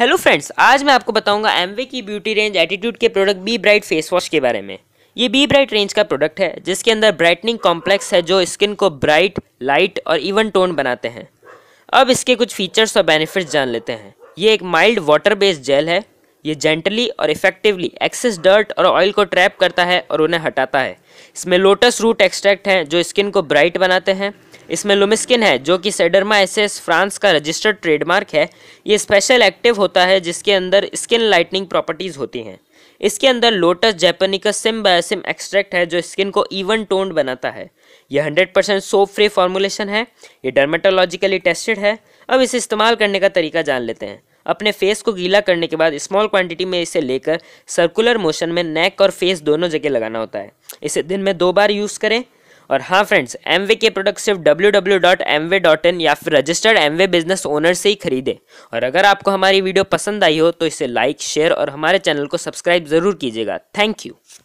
hello friends आज मैं आपको बताऊंगा एमवे की ब्यूटी रेंज एटीट्यूड के product B bright face wash के बारे में ये बी ब्राइट रेंज का प्रोडक्ट है जिसके अंदर ब्राइटनिंग कॉम्प्लेक्स है जो स्किन को ब्राइट लाइट और इवन टोन बनाते हैं अब इसके कुछ फीचर्स और बेनिफिट्स जान लेते हैं ये एक माइल्ड वाटर बेस्ड जेल है ये जेंटली और इफेक्टिवली एक्सेस डर्ट और ऑयल को ट्रैप करता है और उन्हें हटाता है इसमें लोटस रूट एक्सट्रैक्ट है जो स्किन को ब्राइट बनाते हैं इसमें लुमिस्किन है जो कि सेडरमा एस फ्रांस का रजिस्टर्ड ट्रेडमार्क है ये स्पेशल एक्टिव होता है जिसके अंदर स्किन लाइटनिंग प्रॉपर्टीज़ होती हैं इसके अंदर लोटस जैपनिका सिम्बायसिम एक्सट्रैक्ट है जो स्किन को इवन टोन्ड बनाता है यह 100% परसेंट सोप फ्री फॉर्मूलेशन है ये डर्मेटोलॉजिकली टेस्टेड है अब इसे इस्तेमाल करने का तरीका जान लेते हैं अपने फेस को गीला करने के बाद स्मॉल क्वांटिटी में इसे लेकर सर्कुलर मोशन में नेक और फेस दोनों जगह लगाना होता है इसे दिन में दो बार यूज़ करें और हाँ फ्रेंड्स एम के प्रोडक्ट सिर्फ इन या फिर रजिस्टर्ड वे बिजनेस ओनर से ही खरीदें और अगर आपको हमारी वीडियो पसंद आई हो तो इसे लाइक शेयर और हमारे चैनल को सब्सक्राइब ज़रूर कीजिएगा थैंक यू